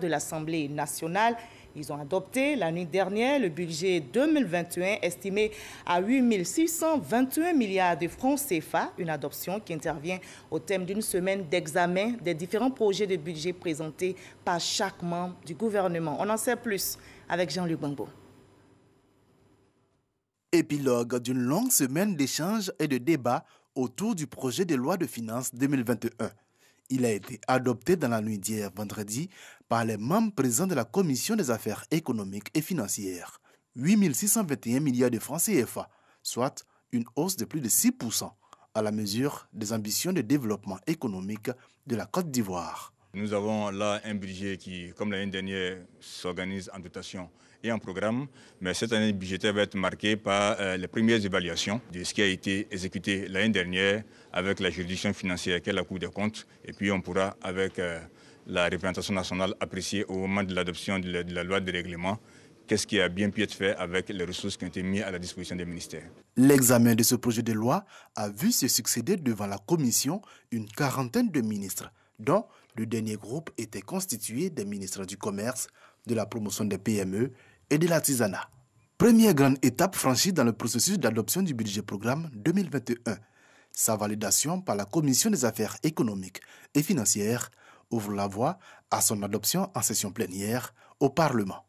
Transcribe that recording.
de l'Assemblée nationale. Ils ont adopté la nuit dernière le budget 2021 estimé à 8 621 milliards de francs CFA, une adoption qui intervient au thème d'une semaine d'examen des différents projets de budget présentés par chaque membre du gouvernement. On en sait plus avec Jean-Luc Bambo. Épilogue d'une longue semaine d'échanges et de débats autour du projet de loi de finances 2021. Il a été adopté dans la nuit d'hier vendredi par les membres présents de la Commission des affaires économiques et financières. 8 621 milliards de francs CFA, soit une hausse de plus de 6% à la mesure des ambitions de développement économique de la Côte d'Ivoire. Nous avons là un budget qui, comme l'année dernière, s'organise en dotation et en programme, mais cette année budgétaire va être marquée par euh, les premières évaluations de ce qui a été exécuté l'année dernière avec la juridiction financière est la Cour des comptes, et puis on pourra, avec euh, la représentation nationale, apprécier au moment de l'adoption de, de la loi de règlement qu'est-ce qui a bien pu être fait avec les ressources qui ont été mises à la disposition des ministères. L'examen de ce projet de loi a vu se succéder devant la Commission une quarantaine de ministres, dont le dernier groupe était constitué des ministres du Commerce, de la promotion des PME et de l'artisanat. Première grande étape franchie dans le processus d'adoption du budget programme 2021. Sa validation par la Commission des affaires économiques et financières ouvre la voie à son adoption en session plénière au Parlement.